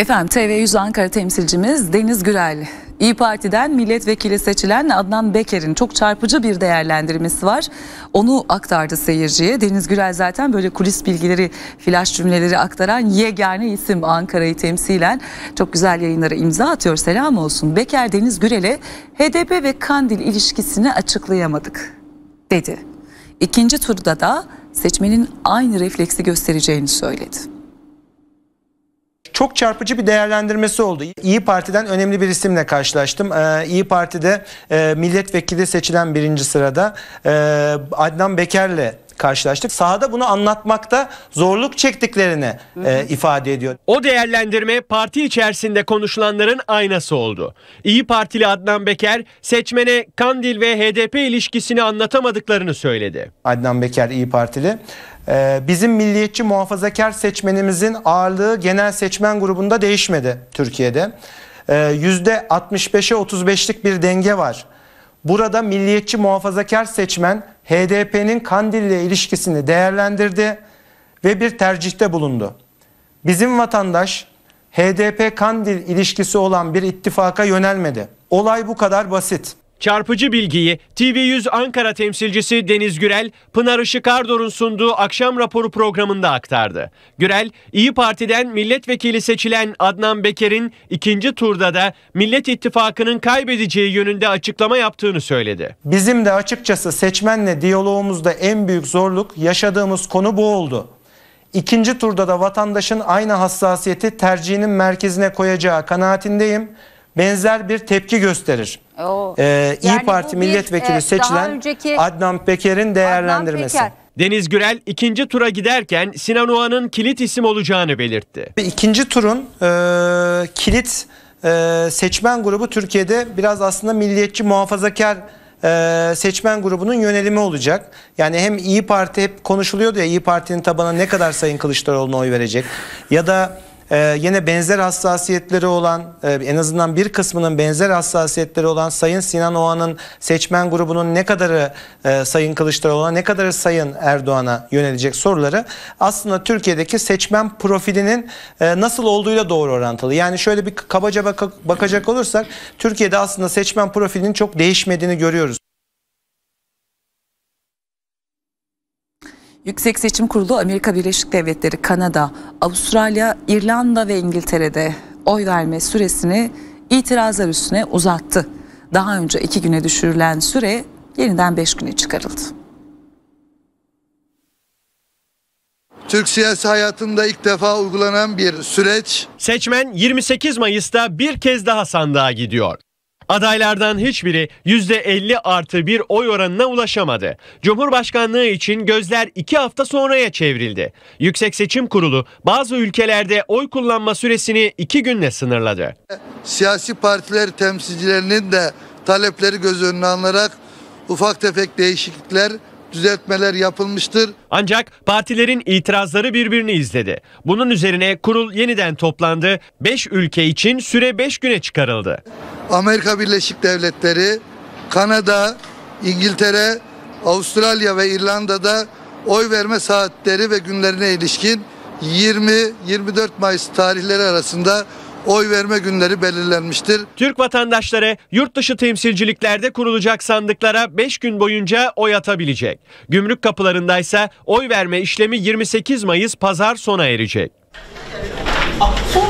Efendim TV100 Ankara temsilcimiz Deniz Gürel. İyi Parti'den milletvekili seçilen Adnan Beker'in çok çarpıcı bir değerlendirmesi var. Onu aktardı seyirciye. Deniz Gürel zaten böyle kulis bilgileri, flash cümleleri aktaran yegane isim Ankara'yı temsilen. Çok güzel yayınlara imza atıyor. Selam olsun. Beker Deniz Gürel'e HDP ve Kandil ilişkisini açıklayamadık dedi. İkinci turda da seçmenin aynı refleksi göstereceğini söyledi çok çarpıcı bir değerlendirmesi oldu. İyi Parti'den önemli bir isimle karşılaştım. Ee, İyi Parti'de e, milletvekili seçilen birinci sırada e, Adnan Beker'le karşılaştık. Sahada bunu anlatmakta zorluk çektiklerini e, ifade ediyor. O değerlendirme parti içerisinde konuşulanların aynası oldu. İyi Partili Adnan Beker seçmene Kandil ve HDP ilişkisini anlatamadıklarını söyledi. Adnan Beker İyi Partili e, bizim milliyetçi muhafazakar seçmenimizin ağırlığı genel seçmen grubunda değişmedi Türkiye'de. %65'e 35'lik bir denge var. Burada milliyetçi muhafazakar seçmen HDP'nin Kandil ile ilişkisini değerlendirdi ve bir tercihte bulundu. Bizim vatandaş HDP Kandil ilişkisi olan bir ittifaka yönelmedi. Olay bu kadar basit. Çarpıcı bilgiyi TV100 Ankara temsilcisi Deniz Gürel, Pınar Işık Ardor'un sunduğu akşam raporu programında aktardı. Gürel, İyi Parti'den milletvekili seçilen Adnan Beker'in ikinci turda da Millet İttifakı'nın kaybedeceği yönünde açıklama yaptığını söyledi. Bizim de açıkçası seçmenle diyaloğumuzda en büyük zorluk yaşadığımız konu bu oldu. İkinci turda da vatandaşın aynı hassasiyeti tercihinin merkezine koyacağı kanaatindeyim benzer bir tepki gösterir. Oo. Ee, yani İyi Parti bir, milletvekili e, seçilen önceki... Adnan Peker'in değerlendirmesi. Adnan Peker. Deniz Gürel ikinci tura giderken Sinan Oğan'ın kilit isim olacağını belirtti. İkinci turun e, kilit e, seçmen grubu Türkiye'de biraz aslında milliyetçi muhafazakar e, seçmen grubunun yönelimi olacak. Yani hem İyi Parti hep konuşuluyordu ya İyi Parti'nin tabana ne kadar Sayın Kılıçdaroğlu'na oy verecek ya da ee, yine benzer hassasiyetleri olan e, en azından bir kısmının benzer hassasiyetleri olan Sayın Sinan Oğan'ın seçmen grubunun ne kadarı e, Sayın Kılıçdaroğlu'na ne kadarı Sayın Erdoğan'a yönelecek soruları aslında Türkiye'deki seçmen profilinin e, nasıl olduğuyla doğru orantılı. Yani şöyle bir kabaca bak bakacak olursak Türkiye'de aslında seçmen profilinin çok değişmediğini görüyoruz. Yüksek Seçim Kurulu Amerika Birleşik Devletleri, Kanada, Avustralya, İrlanda ve İngiltere'de oy verme süresini itirazlar üstüne uzattı. Daha önce iki güne düşürülen süre yeniden beş güne çıkarıldı. Türk siyasi hayatında ilk defa uygulanan bir süreç. Seçmen 28 Mayıs'ta bir kez daha sandığa gidiyor. Adaylardan hiçbiri %50 artı bir oy oranına ulaşamadı. Cumhurbaşkanlığı için gözler iki hafta sonraya çevrildi. Yüksek Seçim Kurulu bazı ülkelerde oy kullanma süresini iki günle sınırladı. Siyasi partiler temsilcilerinin de talepleri göz önüne alarak ufak tefek değişiklikler düzeltmeler yapılmıştır. Ancak partilerin itirazları birbirini izledi. Bunun üzerine kurul yeniden toplandı. 5 ülke için süre 5 güne çıkarıldı. Amerika Birleşik Devletleri, Kanada, İngiltere, Avustralya ve İrlanda'da oy verme saatleri ve günlerine ilişkin 20-24 Mayıs tarihleri arasında oy verme günleri belirlenmiştir. Türk vatandaşları yurt dışı temsilciliklerde kurulacak sandıklara 5 gün boyunca oy atabilecek. Gümrük ise oy verme işlemi 28 Mayıs pazar sona erecek. Ah,